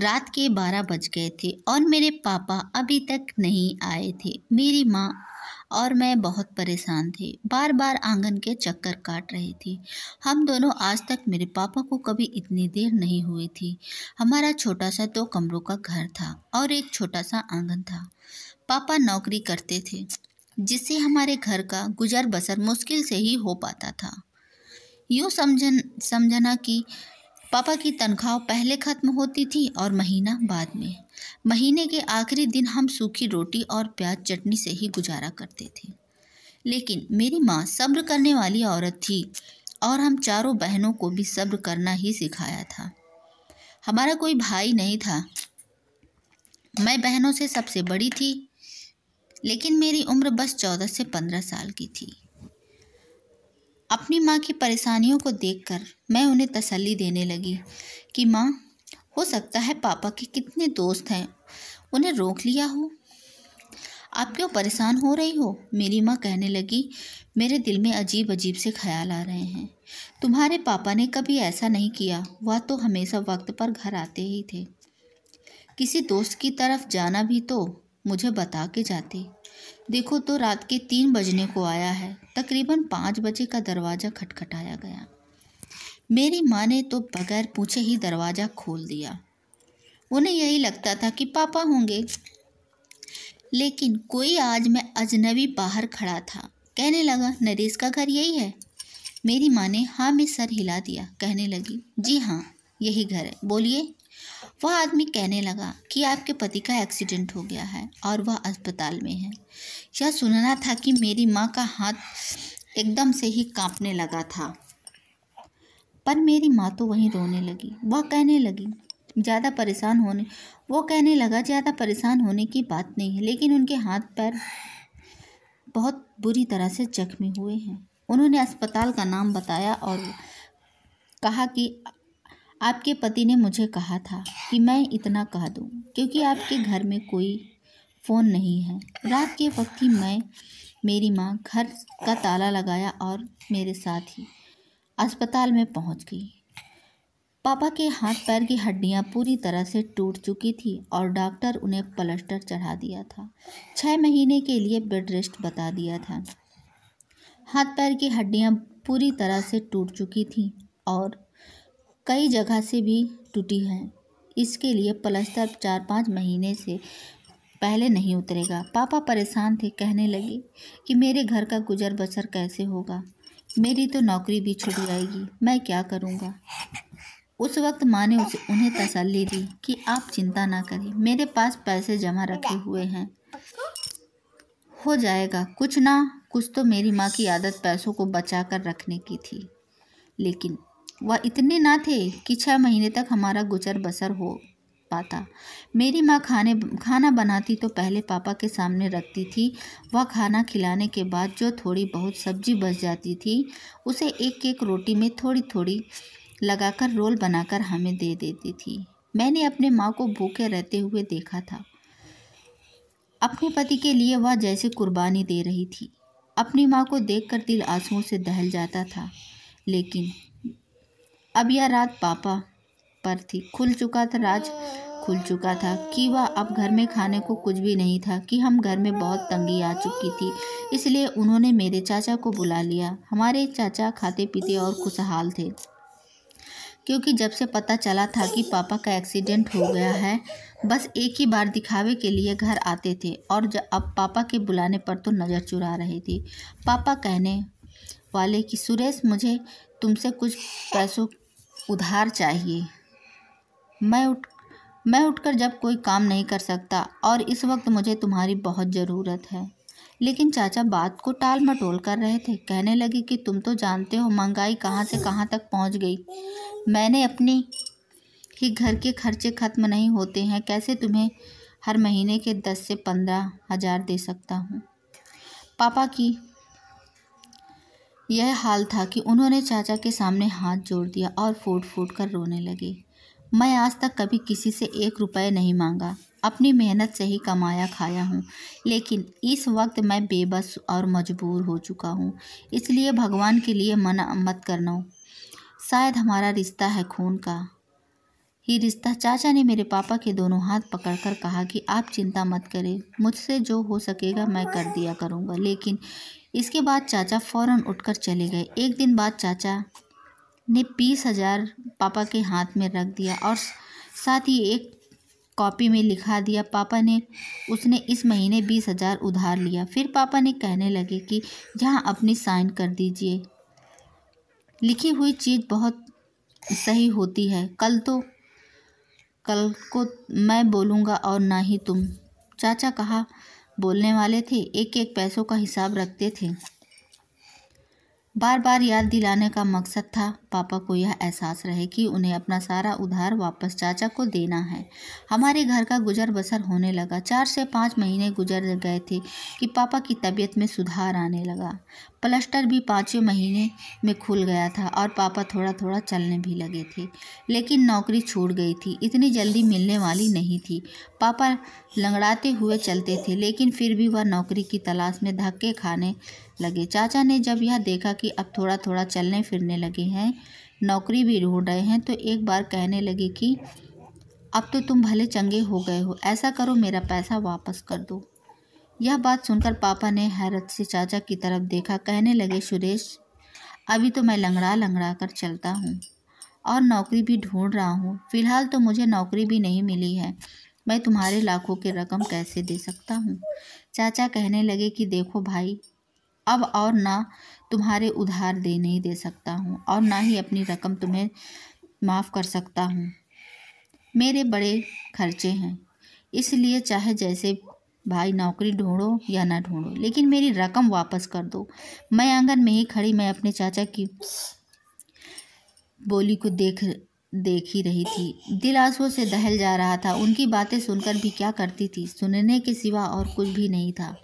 रात के बारह बज गए थे और मेरे पापा अभी तक नहीं आए थे मेरी माँ और मैं बहुत परेशान थे बार बार आंगन के चक्कर काट रहे थे हम दोनों आज तक मेरे पापा को कभी इतनी देर नहीं हुई थी हमारा छोटा सा दो कमरों का घर था और एक छोटा सा आंगन था पापा नौकरी करते थे जिससे हमारे घर का गुजर बसर मुश्किल से ही हो पाता था यूँ समझन समझना कि पापा की तनख्वाह पहले ख़त्म होती थी और महीना बाद में महीने के आखिरी दिन हम सूखी रोटी और प्याज चटनी से ही गुजारा करते थे लेकिन मेरी माँ सब्र करने वाली औरत थी और हम चारों बहनों को भी सब्र करना ही सिखाया था हमारा कोई भाई नहीं था मैं बहनों से सबसे बड़ी थी लेकिन मेरी उम्र बस चौदह से पंद्रह साल की थी अपनी माँ की परेशानियों को देखकर मैं उन्हें तसल्ली देने लगी कि माँ हो सकता है पापा के कितने दोस्त हैं उन्हें रोक लिया हो आप क्यों परेशान हो रही हो मेरी माँ कहने लगी मेरे दिल में अजीब अजीब से ख्याल आ रहे हैं तुम्हारे पापा ने कभी ऐसा नहीं किया वह तो हमेशा वक्त पर घर आते ही थे किसी दोस्त की तरफ जाना भी तो मुझे बता के जाते देखो तो रात के तीन बजने को आया है तकरीबन पाँच बजे का दरवाज़ा खटखटाया गया मेरी माँ ने तो बगैर पूछे ही दरवाज़ा खोल दिया उन्हें यही लगता था कि पापा होंगे लेकिन कोई आज मैं अजनबी बाहर खड़ा था कहने लगा नरेश का घर यही है मेरी माँ ने हाँ में सर हिला दिया कहने लगी जी हाँ यही घर है बोलिए वह आदमी कहने लगा कि आपके पति का एक्सीडेंट हो गया है और वह अस्पताल में है यह सुनना था कि मेरी माँ का हाथ एकदम से ही कांपने लगा था पर मेरी माँ तो वहीं रोने लगी वह कहने लगी ज़्यादा परेशान होने वो कहने लगा ज़्यादा परेशान होने की बात नहीं है लेकिन उनके हाथ पैर बहुत बुरी तरह से जख्मी हुए हैं उन्होंने अस्पताल का नाम बताया और कहा कि आपके पति ने मुझे कहा था कि मैं इतना कह दूँ क्योंकि आपके घर में कोई फ़ोन नहीं है रात के वक्त ही मैं मेरी माँ घर का ताला लगाया और मेरे साथ ही अस्पताल में पहुँच गई पापा के हाथ पैर की हड्डियाँ पूरी तरह से टूट चुकी थी और डॉक्टर उन्हें प्लस्टर चढ़ा दिया था छः महीने के लिए बेड रेस्ट बता दिया था हाथ पैर की हड्डियाँ पूरी तरह से टूट चुकी थी और कई जगह से भी टूटी है इसके लिए पलस्तर चार पाँच महीने से पहले नहीं उतरेगा पापा परेशान थे कहने लगे कि मेरे घर का गुजर बसर कैसे होगा मेरी तो नौकरी भी छुट जाएगी मैं क्या करूँगा उस वक्त माँ ने उसे उन्हें तसल्ली दी कि आप चिंता ना करें मेरे पास पैसे जमा रखे हुए हैं हो जाएगा कुछ ना कुछ तो मेरी माँ की आदत पैसों को बचा कर रखने की थी लेकिन वह इतने ना थे कि छः महीने तक हमारा गुजर बसर हो पाता मेरी माँ खाने खाना बनाती तो पहले पापा के सामने रखती थी वह खाना खिलाने के बाद जो थोड़ी बहुत सब्जी बच जाती थी उसे एक एक रोटी में थोड़ी थोड़ी लगाकर रोल बनाकर हमें दे देती थी मैंने अपने माँ को भूखे रहते हुए देखा था अपने पति के लिए वह जैसे कुर्बानी दे रही थी अपनी माँ को देखकर दिल आंसुओं से दहल जाता था लेकिन अब यह रात पापा पर थी खुल चुका था राज खुल चुका था कि वह अब घर में खाने को कुछ भी नहीं था कि हम घर में बहुत तंगी आ चुकी थी इसलिए उन्होंने मेरे चाचा को बुला लिया हमारे चाचा खाते पीते और खुशहाल थे क्योंकि जब से पता चला था कि पापा का एक्सीडेंट हो गया है बस एक ही बार दिखावे के लिए घर आते थे और अब पापा के बुलाने पर तो नज़र चुरा रहे थे पापा कहने वाले कि सुरेश मुझे तुमसे कुछ पैसों उधार चाहिए मैं उठ मैं उठकर जब कोई काम नहीं कर सकता और इस वक्त मुझे तुम्हारी बहुत ज़रूरत है लेकिन चाचा बात को टाल मटोल कर रहे थे कहने लगे कि तुम तो जानते हो महंगाई कहाँ से कहाँ तक पहुँच गई मैंने अपने ही घर के खर्चे ख़त्म नहीं होते हैं कैसे तुम्हें हर महीने के दस से पंद्रह हज़ार दे सकता हूँ पापा की यह हाल था कि उन्होंने चाचा के सामने हाथ जोड़ दिया और फूट फूट कर रोने लगे मैं आज तक कभी किसी से एक रुपये नहीं मांगा अपनी मेहनत से ही कमाया खाया हूँ लेकिन इस वक्त मैं बेबस और मजबूर हो चुका हूँ इसलिए भगवान के लिए मना मत करना शायद हमारा रिश्ता है खून का ही रिश्ता चाचा ने मेरे पापा के दोनों हाथ पकड़कर कहा कि आप चिंता मत करें मुझसे जो हो सकेगा मैं कर दिया करूँगा लेकिन इसके बाद चाचा फौरन उठकर चले गए एक दिन बाद चाचा ने बीस हज़ार पापा के हाथ में रख दिया और साथ ही एक कॉपी में लिखा दिया पापा ने उसने इस महीने बीस हज़ार उधार लिया फिर पापा ने कहने लगे कि यहाँ अपनी साइन कर दीजिए लिखी हुई चीज़ बहुत सही होती है कल तो कल को मैं बोलूँगा और ना ही तुम चाचा कहा बोलने वाले थे एक एक पैसों का हिसाब रखते थे बार बार याद दिलाने का मकसद था पापा को यह एहसास रहे कि उन्हें अपना सारा उधार वापस चाचा को देना है हमारे घर का गुजर बसर होने लगा चार से पाँच महीने गुजर गए थे कि पापा की तबीयत में सुधार आने लगा प्लस्टर भी पाँचवें महीने में खुल गया था और पापा थोड़ा थोड़ा चलने भी लगे थे लेकिन नौकरी छूट गई थी इतनी जल्दी मिलने वाली नहीं थी पापा लंगड़ाते हुए चलते थे लेकिन फिर भी वह नौकरी की तलाश में धक्के खाने लगे चाचा ने जब यह देखा कि अब थोड़ा थोड़ा चलने फिरने लगे हैं नौकरी भी ढूंढ रहे हैं तो एक बार कहने लगे कि अब तो तुम भले चंगे हो गए हो ऐसा करो मेरा पैसा वापस कर दो यह बात सुनकर पापा ने हैरत से चाचा की तरफ देखा कहने लगे सुरेश अभी तो मैं लंगड़ा लंगड़ा कर चलता हूँ और नौकरी भी ढूंढ रहा हूँ फ़िलहाल तो मुझे नौकरी भी नहीं मिली है मैं तुम्हारे लाखों की रकम कैसे दे सकता हूँ चाचा कहने लगे कि देखो भाई अब और ना तुम्हारे उधार दे नहीं दे सकता हूँ और ना ही अपनी रकम तुम्हें माफ़ कर सकता हूँ मेरे बड़े खर्चे हैं इसलिए चाहे जैसे भाई नौकरी ढूंढो या ना ढूंढो लेकिन मेरी रकम वापस कर दो मैं आंगन में ही खड़ी मैं अपने चाचा की बोली को देख देख ही रही थी दिल आंसुओं से दहल जा रहा था उनकी बातें सुनकर भी क्या करती थी सुनने के सिवा और कुछ भी नहीं था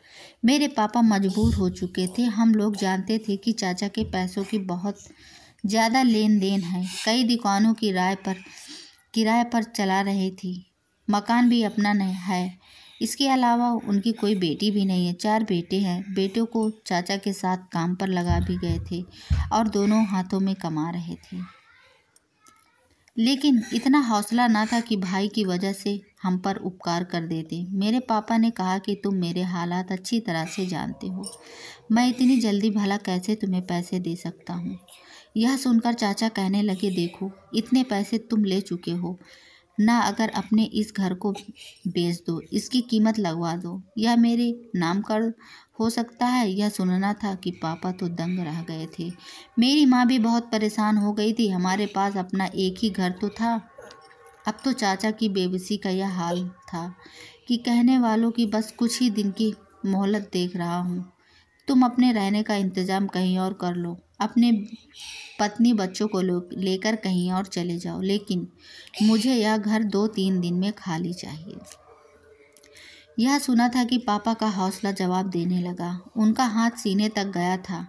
मेरे पापा मजबूर हो चुके थे हम लोग जानते थे कि चाचा के पैसों की बहुत ज़्यादा लेन देन है कई दुकानों की राय पर किराए पर चला रहे थी मकान भी अपना नहीं है इसके अलावा उनकी कोई बेटी भी नहीं है चार बेटे हैं बेटों को चाचा के साथ काम पर लगा भी गए थे और दोनों हाथों में कमा रहे थे लेकिन इतना हौसला ना था कि भाई की वजह से हम पर उपकार कर देते मेरे पापा ने कहा कि तुम मेरे हालात अच्छी तरह से जानते हो मैं इतनी जल्दी भला कैसे तुम्हें पैसे दे सकता हूँ यह सुनकर चाचा कहने लगे देखो इतने पैसे तुम ले चुके हो ना अगर अपने इस घर को बेच दो इसकी कीमत लगवा दो यह मेरे नाम कर हो सकता है यह सुनना था कि पापा तो दंग रह गए थे मेरी माँ भी बहुत परेशान हो गई थी हमारे पास अपना एक ही घर तो था अब तो चाचा की बेबसी का यह हाल था कि कहने वालों की बस कुछ ही दिन की मोहलत देख रहा हूँ तुम अपने रहने का इंतज़ाम कहीं और कर लो अपने पत्नी बच्चों को लेकर कहीं और चले जाओ लेकिन मुझे यह घर दो तीन दिन में खाली चाहिए यह सुना था कि पापा का हौसला जवाब देने लगा उनका हाथ सीने तक गया था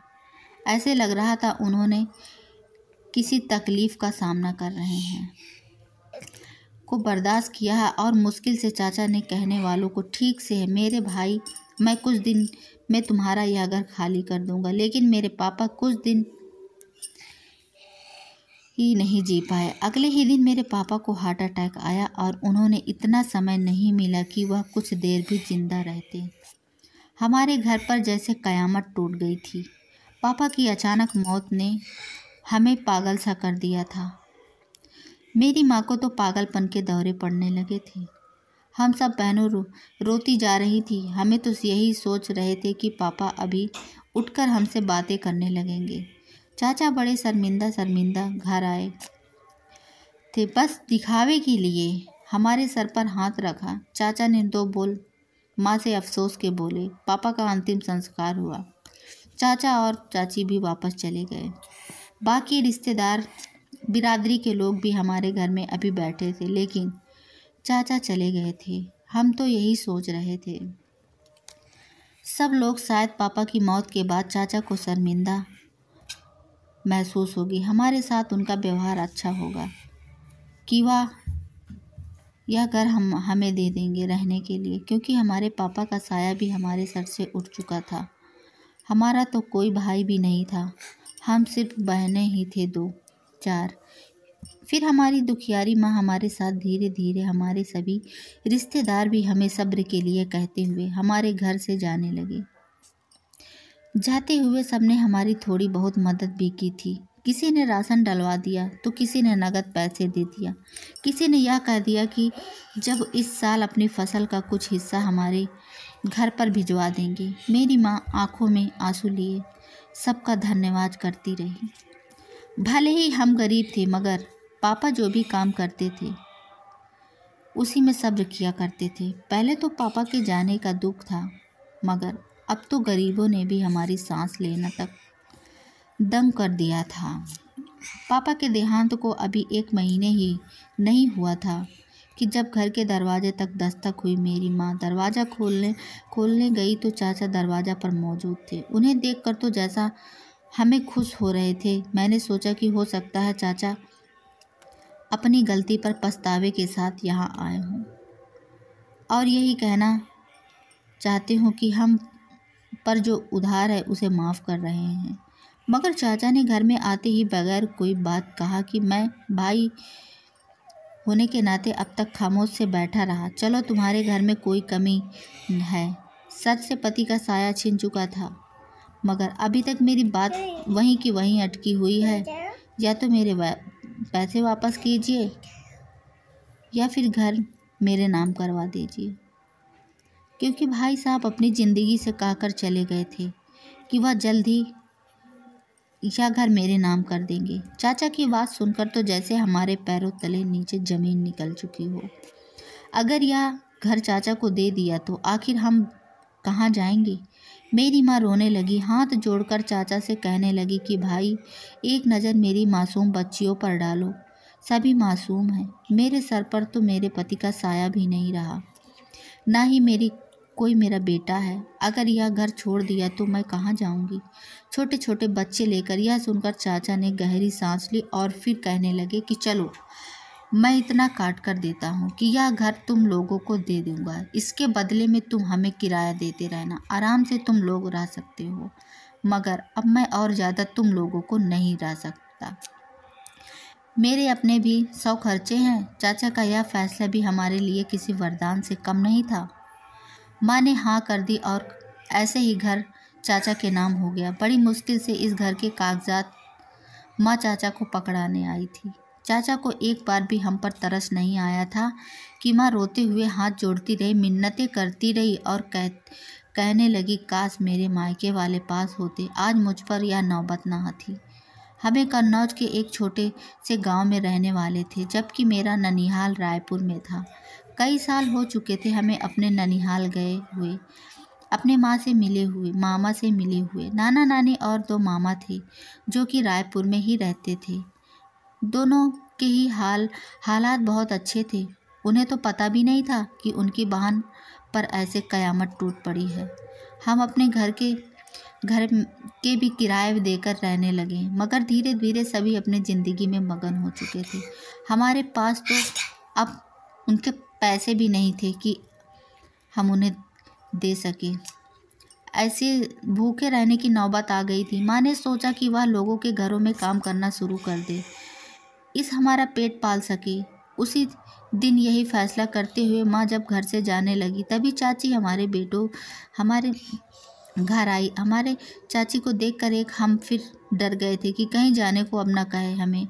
ऐसे लग रहा था उन्होंने किसी तकलीफ़ का सामना कर रहे हैं को बर्दाश्त किया और मुश्किल से चाचा ने कहने वालों को ठीक से है मेरे भाई मैं कुछ दिन मैं तुम्हारा यह घर खाली कर दूंगा लेकिन मेरे पापा कुछ दिन ही नहीं जी पाए अगले ही दिन मेरे पापा को हार्ट अटैक आया और उन्होंने इतना समय नहीं मिला कि वह कुछ देर भी जिंदा रहते हमारे घर पर जैसे कयामत टूट गई थी पापा की अचानक मौत ने हमें पागल सा कर दिया था मेरी माँ को तो पागलपन के दौरे पड़ने लगे थे हम सब बहनों रो रोती जा रही थी हमें तो यही सोच रहे थे कि पापा अभी उठकर हमसे बातें करने लगेंगे चाचा बड़े शर्मिंदा शर्मिंदा घर आए थे बस दिखावे के लिए हमारे सर पर हाथ रखा चाचा ने दो बोल माँ से अफसोस के बोले पापा का अंतिम संस्कार हुआ चाचा और चाची भी वापस चले गए बाकी रिश्तेदार बिरादरी के लोग भी हमारे घर में अभी बैठे थे लेकिन चाचा चले गए थे हम तो यही सोच रहे थे सब लोग शायद पापा की मौत के बाद चाचा को शर्मिंदा महसूस होगी हमारे साथ उनका व्यवहार अच्छा होगा कि वाह यह घर हम हमें दे देंगे रहने के लिए क्योंकि हमारे पापा का साया भी हमारे सर से उठ चुका था हमारा तो कोई भाई भी नहीं था हम सिर्फ बहनें ही थे दो चार फिर हमारी दुखियारी माँ हमारे साथ धीरे धीरे हमारे सभी रिश्तेदार भी हमें सब्र के लिए कहते हुए हमारे घर से जाने लगे जाते हुए सबने हमारी थोड़ी बहुत मदद भी की थी किसी ने राशन डलवा दिया तो किसी ने नगद पैसे दे दिया किसी ने यह कह दिया कि जब इस साल अपनी फसल का कुछ हिस्सा हमारे घर पर भिजवा देंगे मेरी माँ आँखों में आंसू लिए सबका धन्यवाद करती रही भले ही हम गरीब थे मगर पापा जो भी काम करते थे उसी में सब्र किया करते थे पहले तो पापा के जाने का दुख था मगर अब तो गरीबों ने भी हमारी सांस लेना तक दंग कर दिया था पापा के देहांत को अभी एक महीने ही नहीं हुआ था कि जब घर के दरवाजे तक दस्तक हुई मेरी माँ दरवाज़ा खोलने खोलने गई तो चाचा दरवाज़ा पर मौजूद थे उन्हें देखकर तो जैसा हमें खुश हो रहे थे मैंने सोचा कि हो सकता है चाचा अपनी गलती पर पछतावे के साथ यहाँ आए हूँ और यही कहना चाहती हूँ कि हम पर जो उधार है उसे माफ़ कर रहे हैं मगर चाचा ने घर में आते ही बगैर कोई बात कहा कि मैं भाई होने के नाते अब तक खामोश से बैठा रहा चलो तुम्हारे घर में कोई कमी है सच से पति का साया छिन चुका था मगर अभी तक मेरी बात वहीं की वहीं अटकी हुई है या तो मेरे पैसे वापस कीजिए या फिर घर मेरे नाम करवा दीजिए क्योंकि भाई साहब अपनी ज़िंदगी से कहकर चले गए थे कि वह जल्द ही या घर मेरे नाम कर देंगे चाचा की बात सुनकर तो जैसे हमारे पैरों तले नीचे ज़मीन निकल चुकी हो अगर यह घर चाचा को दे दिया तो आखिर हम कहाँ जाएंगे मेरी माँ रोने लगी हाथ जोड़कर चाचा से कहने लगी कि भाई एक नज़र मेरी मासूम बच्चियों पर डालो सभी मासूम हैं मेरे सर पर तो मेरे पति का साया भी नहीं रहा ना ही मेरी कोई मेरा बेटा है अगर यह घर छोड़ दिया तो मैं कहाँ जाऊँगी छोटे छोटे बच्चे लेकर यह सुनकर चाचा ने गहरी सांस ली और फिर कहने लगे कि चलो मैं इतना काट कर देता हूँ कि यह घर तुम लोगों को दे दूँगा इसके बदले में तुम हमें किराया देते रहना आराम से तुम लोग रह सकते हो मगर अब मैं और ज़्यादा तुम लोगों को नहीं रह सकता मेरे अपने भी सौ खर्चे हैं चाचा का यह फैसला भी हमारे लिए किसी वरदान से कम नहीं था माँ ने हाँ कर दी और ऐसे ही घर चाचा के नाम हो गया बड़ी मुश्किल से इस घर के कागजात माँ चाचा को पकड़ाने आई थी चाचा को एक बार भी हम पर तरस नहीं आया था कि माँ रोते हुए हाथ जोड़ती रही मिन्नतें करती रही और कह कहने लगी काश मेरे मायके वाले पास होते आज मुझ पर यह नौबत ना थी हमें कन्नौज के एक छोटे से गांव में रहने वाले थे जबकि मेरा ननिहाल रायपुर में था कई साल हो चुके थे हमें अपने ननिहाल गए हुए अपने माँ से मिले हुए मामा से मिले हुए नाना नानी और दो मामा थे जो कि रायपुर में ही रहते थे दोनों के ही हाल हालात बहुत अच्छे थे उन्हें तो पता भी नहीं था कि उनकी बहन पर ऐसे कयामत टूट पड़ी है हम अपने घर के घर के भी किराए देकर रहने लगे मगर धीरे धीरे सभी अपने ज़िंदगी में मगन हो चुके थे हमारे पास तो अब उनके पैसे भी नहीं थे कि हम उन्हें दे सकें ऐसे भूखे रहने की नौबत आ गई थी माँ ने सोचा कि वह लोगों के घरों में काम करना शुरू कर दे इस हमारा पेट पाल सके उसी दिन यही फैसला करते हुए माँ जब घर से जाने लगी तभी चाची हमारे बेटों हमारे घर आई हमारे चाची को देखकर एक हम फिर डर गए थे कि कहीं जाने को अब ना कहे हमें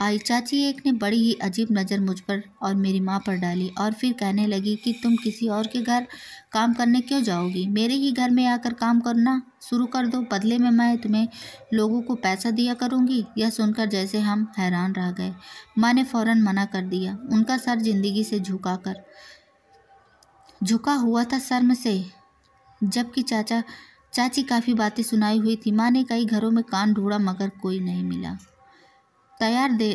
आई चाची एक ने बड़ी ही अजीब नज़र मुझ पर और मेरी माँ पर डाली और फिर कहने लगी कि तुम किसी और के घर काम करने क्यों जाओगी मेरे ही घर में आकर काम करना शुरू कर दो बदले में मैं तुम्हें लोगों को पैसा दिया करूँगी यह सुनकर जैसे हम हैरान रह गए माँ ने फ़ौर मना कर दिया उनका सर जिंदगी से झुका कर झुका हुआ था शर्म से जबकि चाचा चाची काफ़ी बातें सुनाई हुई थी माँ ने कई घरों में कान ढूंढा मगर कोई नहीं मिला तैयार दे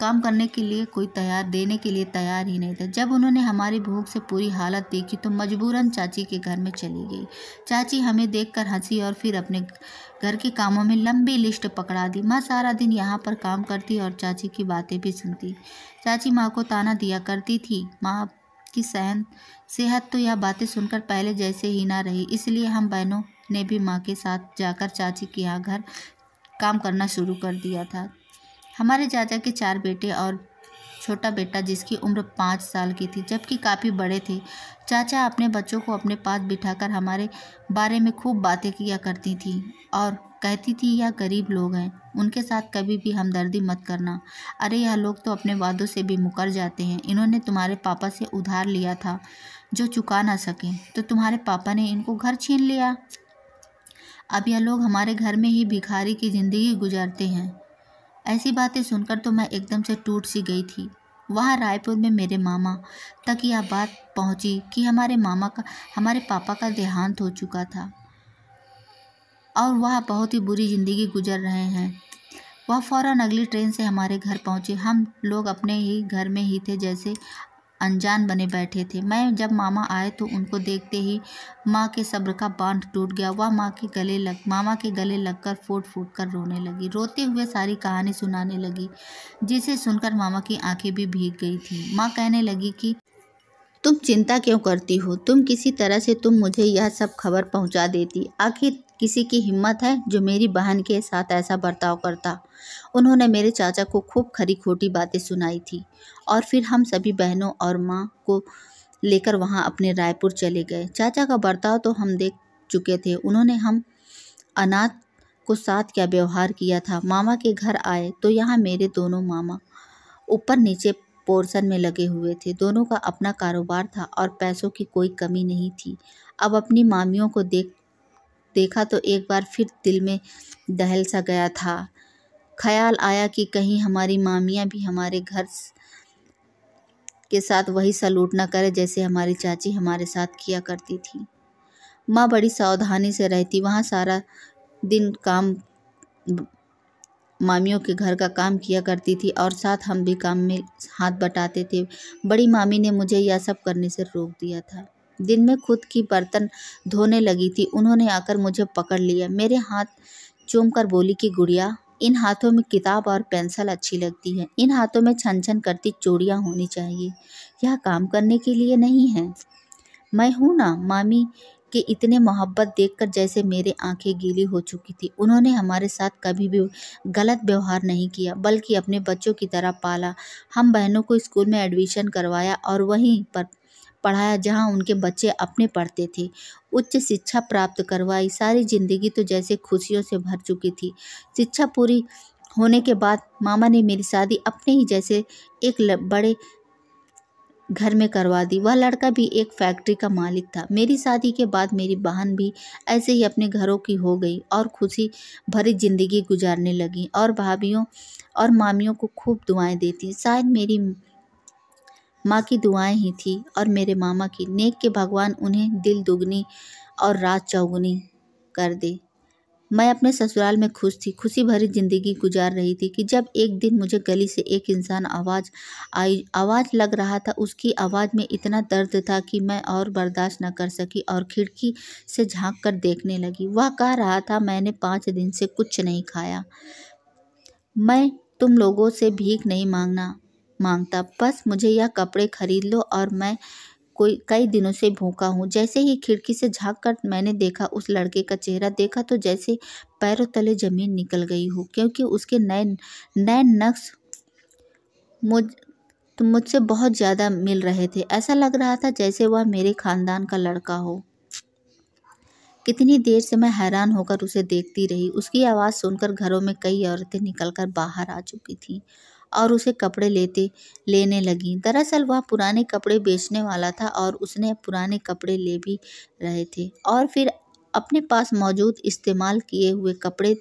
काम करने के लिए कोई तैयार देने के लिए तैयार ही नहीं था जब उन्होंने हमारी भूख से पूरी हालत देखी तो मजबूरन चाची के घर में चली गई चाची हमें देखकर हंसी और फिर अपने घर के कामों में लंबी लिस्ट पकड़ा दी माँ सारा दिन यहाँ पर काम करती और चाची की बातें भी सुनती चाची माँ को ताना दिया करती थी माँ की सहन सेहत तो यह बातें सुनकर पहले जैसे ही ना रही इसलिए हम बहनों ने भी माँ के साथ जाकर चाची के यहाँ घर काम करना शुरू कर दिया था हमारे चाचा के चार बेटे और छोटा बेटा जिसकी उम्र पाँच साल की थी जबकि काफ़ी बड़े थे चाचा अपने बच्चों को अपने पास बिठाकर हमारे बारे में खूब बातें किया करती थी और कहती थी यह गरीब लोग हैं उनके साथ कभी भी हमदर्दी मत करना अरे यह लोग तो अपने वादों से भी मुकर जाते हैं इन्होंने तुम्हारे पापा से उधार लिया था जो चुका ना सकें तो तुम्हारे पापा ने इनको घर छीन लिया अब यह लोग हमारे घर में ही भिखारी की ज़िंदगी गुजारते हैं ऐसी बातें सुनकर तो मैं एकदम से टूट सी गई थी वहाँ रायपुर में मेरे मामा तक यह बात पहुँची कि हमारे मामा का हमारे पापा का देहांत हो चुका था और वह बहुत ही बुरी ज़िंदगी गुजर रहे हैं वह फ़ौर अगली ट्रेन से हमारे घर पहुँचे हम लोग अपने ही घर में ही थे जैसे अनजान बने बैठे थे मैं जब मामा आए तो उनको देखते ही माँ के सब्र का बांध टूट गया वह माँ के गले लग मामा के गले लगकर फूट फूट कर रोने लगी रोते हुए सारी कहानी सुनाने लगी जिसे सुनकर मामा की आंखें भी भीग गई थी माँ कहने लगी कि तुम चिंता क्यों करती हो तुम किसी तरह से तुम मुझे यह सब खबर पहुंचा देती आखिर किसी की हिम्मत है जो मेरी बहन के साथ ऐसा बर्ताव करता उन्होंने मेरे चाचा को खूब खरी खोटी बातें सुनाई थी और फिर हम सभी बहनों और माँ को लेकर वहाँ अपने रायपुर चले गए चाचा का बर्ताव तो हम देख चुके थे उन्होंने हम अनाथ को साथ क्या व्यवहार किया था मामा के घर आए तो यहाँ मेरे दोनों मामा ऊपर नीचे पोर्सन में लगे हुए थे दोनों का अपना कारोबार था और पैसों की कोई कमी नहीं थी अब अपनी मामियों को देख देखा तो एक बार फिर दिल में दहल सा गया था ख्याल आया कि कहीं हमारी मामियाँ भी हमारे घर के साथ वही सलूट ना करें जैसे हमारी चाची हमारे साथ किया करती थी माँ बड़ी सावधानी से रहती वहाँ सारा दिन काम मामियों के घर का काम किया करती थी और साथ हम भी काम में हाथ बटाते थे बड़ी मामी ने मुझे यह सब करने से रोक दिया था दिन में खुद की बर्तन धोने लगी थी उन्होंने आकर मुझे पकड़ लिया मेरे हाथ चूम कर बोली कि गुड़िया इन हाथों में किताब और पेंसिल अच्छी लगती है इन हाथों में छन छन करती चूड़ियाँ होनी चाहिए यह काम करने के लिए नहीं है मैं हूँ ना मामी के इतने मोहब्बत देखकर जैसे मेरे आंखें गीली हो चुकी थी उन्होंने हमारे साथ कभी भी गलत व्यवहार नहीं किया बल्कि अपने बच्चों की तरह पाला हम बहनों को स्कूल में एडमिशन करवाया और वहीं पर पढ़ाया जहाँ उनके बच्चे अपने पढ़ते थे उच्च शिक्षा प्राप्त करवाई सारी ज़िंदगी तो जैसे खुशियों से भर चुकी थी शिक्षा पूरी होने के बाद मामा ने मेरी शादी अपने ही जैसे एक ल, बड़े घर में करवा दी वह लड़का भी एक फैक्ट्री का मालिक था मेरी शादी के बाद मेरी बहन भी ऐसे ही अपने घरों की हो गई और खुशी भरी ज़िंदगी गुजारने लगी और भाभीियों और मामियों को खूब दुआएं देती शायद मेरी माँ की दुआएं ही थी और मेरे मामा की नेक के भगवान उन्हें दिल दुगनी और रात चौगुनी कर दे मैं अपने ससुराल में खुश थी खुशी भरी ज़िंदगी गुजार रही थी कि जब एक दिन मुझे गली से एक इंसान आवाज़ आई आवाज़ लग रहा था उसकी आवाज़ में इतना दर्द था कि मैं और बर्दाश्त न कर सकी और खिड़की से झांक कर देखने लगी वह कह रहा था मैंने पाँच दिन से कुछ नहीं खाया मैं तुम लोगों से भीख नहीं मांगना मांगता बस मुझे यह कपड़े खरीद लो और मैं कोई कई दिनों से भूखा हूँ जैसे ही खिड़की से झाँक कर मैंने देखा उस लड़के का चेहरा देखा तो जैसे पैरों तले ज़मीन निकल गई हो क्योंकि उसके नए नए नक्श मुझ तो मुझसे बहुत ज़्यादा मिल रहे थे ऐसा लग रहा था जैसे वह मेरे ख़ानदान का लड़का हो कितनी देर से मैं हैरान होकर उसे देखती रही उसकी आवाज़ सुनकर घरों में कई औरतें निकलकर बाहर आ चुकी थीं और उसे कपड़े लेते लेने लगी दरअसल वह पुराने कपड़े बेचने वाला था और उसने पुराने कपड़े ले भी रहे थे और फिर अपने पास मौजूद इस्तेमाल किए हुए कपड़े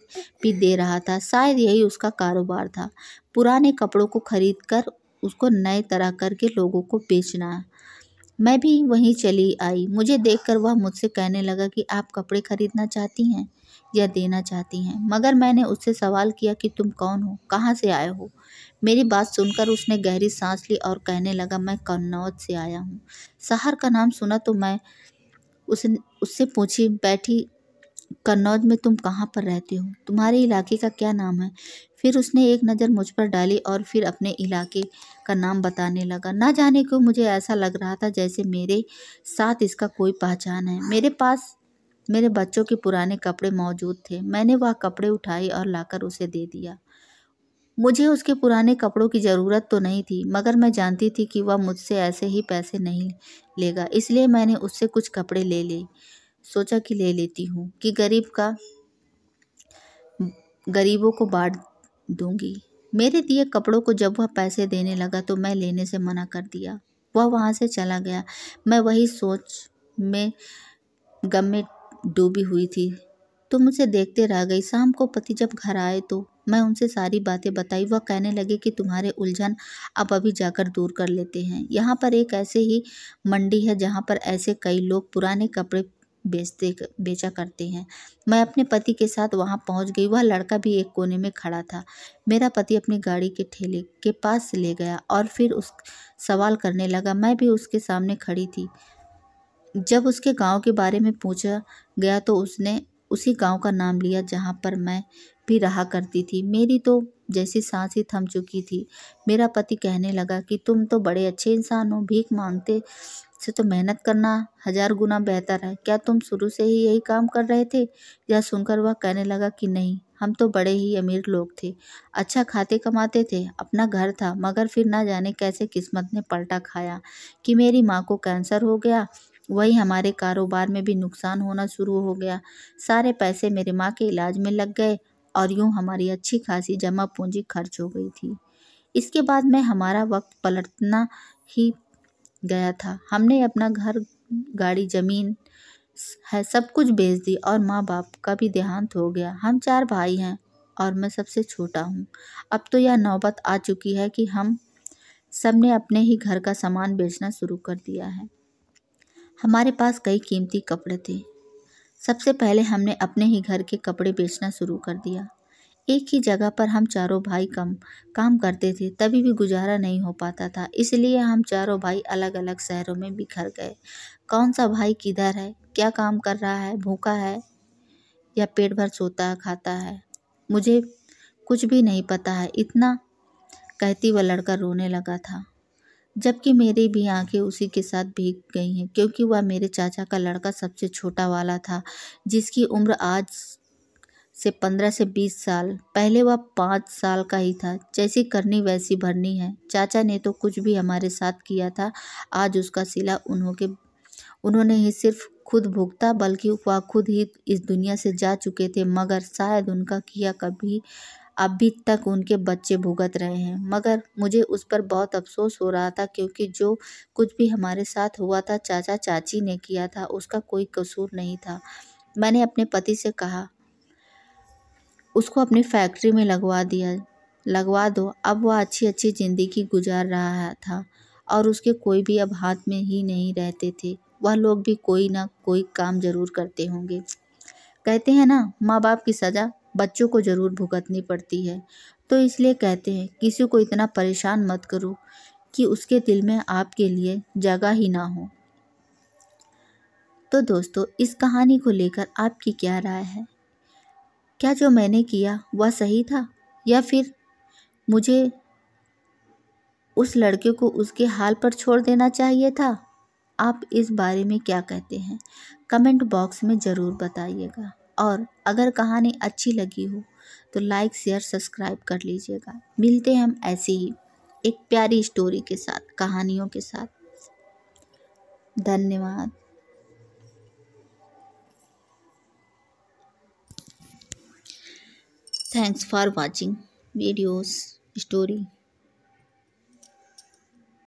भी दे रहा था शायद यही उसका कारोबार था पुराने कपड़ों को खरीद कर उसको नए तरह करके लोगों को बेचना मैं भी वहीं चली आई मुझे देखकर वह मुझसे कहने लगा कि आप कपड़े खरीदना चाहती हैं या देना चाहती हैं मगर मैंने उससे सवाल किया कि तुम कौन हो कहाँ से आए हो मेरी बात सुनकर उसने गहरी सांस ली और कहने लगा मैं कन्नौज से आया हूँ शहर का नाम सुना तो मैं उस उससे पूछी बैठी कन्नौज में तुम कहाँ पर रहते हो तुम्हारे इलाके का क्या नाम है फिर उसने एक नज़र मुझ पर डाली और फिर अपने इलाके का नाम बताने लगा ना जाने क्यों मुझे ऐसा लग रहा था जैसे मेरे साथ इसका कोई पहचान है मेरे पास मेरे बच्चों के पुराने कपड़े मौजूद थे मैंने वह कपड़े उठाए और लाकर उसे दे दिया मुझे उसके पुराने कपड़ों की ज़रूरत तो नहीं थी मगर मैं जानती थी कि वह मुझसे ऐसे ही पैसे नहीं लेगा इसलिए मैंने उससे कुछ कपड़े ले लिए सोचा कि ले लेती हूँ कि गरीब का गरीबों को बांट दूंगी मेरे दिए कपड़ों को जब वह पैसे देने लगा तो मैं लेने से मना कर दिया वह वहाँ से चला गया मैं वही सोच में गम में डूबी हुई थी तो मुझे देखते रह गई शाम को पति जब घर आए तो मैं उनसे सारी बातें बताई वह कहने लगे कि तुम्हारे उलझन अब अभी जाकर दूर कर लेते हैं यहाँ पर एक ऐसे ही मंडी है जहाँ पर ऐसे कई लोग पुराने कपड़े बेचते बेचा करते हैं मैं अपने पति के साथ वहाँ पहुँच गई वह लड़का भी एक कोने में खड़ा था मेरा पति अपनी गाड़ी के ठेले के पास ले गया और फिर उस सवाल करने लगा मैं भी उसके सामने खड़ी थी जब उसके गांव के बारे में पूछा गया तो उसने उसी गाँव का नाम लिया जहाँ पर मैं भी रहा करती थी मेरी तो जैसी सांस ही थम चुकी थी मेरा पति कहने लगा कि तुम तो बड़े अच्छे इंसान हो भीख मांगते से तो मेहनत करना हजार गुना बेहतर है क्या तुम शुरू से ही यही काम कर रहे थे यह सुनकर वह कहने लगा कि नहीं हम तो बड़े ही अमीर लोग थे अच्छा खाते कमाते थे अपना घर था मगर फिर ना जाने कैसे किस्मत ने पलटा खाया कि मेरी माँ को कैंसर हो गया वही हमारे कारोबार में भी नुकसान होना शुरू हो गया सारे पैसे मेरे माँ के इलाज में लग गए और यूँ हमारी अच्छी खासी जमा पूंजी खर्च हो गई थी इसके बाद में हमारा वक्त पलटना ही गया था हमने अपना घर गाड़ी ज़मीन है सब कुछ बेच दी और माँ बाप का भी देहांत हो गया हम चार भाई हैं और मैं सबसे छोटा हूँ अब तो यह नौबत आ चुकी है कि हम सब ने अपने ही घर का सामान बेचना शुरू कर दिया है हमारे पास कई कीमती कपड़े थे सबसे पहले हमने अपने ही घर के कपड़े बेचना शुरू कर दिया एक ही जगह पर हम चारों भाई कम काम करते थे तभी भी गुजारा नहीं हो पाता था इसलिए हम चारों भाई अलग अलग शहरों में बिखर गए कौन सा भाई किधर है क्या काम कर रहा है भूखा है या पेट भर सोता है खाता है मुझे कुछ भी नहीं पता है इतना कहती वह लड़का रोने लगा था जबकि मेरी भी आँखें उसी के साथ भीग गई हैं क्योंकि वह मेरे चाचा का लड़का सबसे छोटा वाला था जिसकी उम्र आज से पंद्रह से बीस साल पहले वह पाँच साल का ही था जैसी करनी वैसी भरनी है चाचा ने तो कुछ भी हमारे साथ किया था आज उसका सिला उन्होंने उन्होंने ही सिर्फ खुद भुगता बल्कि वह खुद ही इस दुनिया से जा चुके थे मगर शायद उनका किया कभी अभी तक उनके बच्चे भुगत रहे हैं मगर मुझे उस पर बहुत अफ़सोस हो रहा था क्योंकि जो कुछ भी हमारे साथ हुआ था चाचा चाची ने किया था उसका कोई कसूर नहीं था मैंने अपने पति से कहा उसको अपनी फैक्ट्री में लगवा दिया लगवा दो अब वह अच्छी अच्छी ज़िंदगी गुजार रहा था और उसके कोई भी अब हाथ में ही नहीं रहते थे वह लोग भी कोई ना कोई काम ज़रूर करते होंगे कहते हैं ना माँ बाप की सज़ा बच्चों को ज़रूर भुगतनी पड़ती है तो इसलिए कहते हैं किसी को इतना परेशान मत करो कि उसके दिल में आपके लिए जगह ही ना हो तो दोस्तों इस कहानी को लेकर आपकी क्या राय है क्या जो मैंने किया वह सही था या फिर मुझे उस लड़के को उसके हाल पर छोड़ देना चाहिए था आप इस बारे में क्या कहते हैं कमेंट बॉक्स में ज़रूर बताइएगा और अगर कहानी अच्छी लगी हो तो लाइक शेयर सब्सक्राइब कर लीजिएगा मिलते हैं हम ऐसी ही एक प्यारी स्टोरी के साथ कहानियों के साथ धन्यवाद thanks for watching videos, story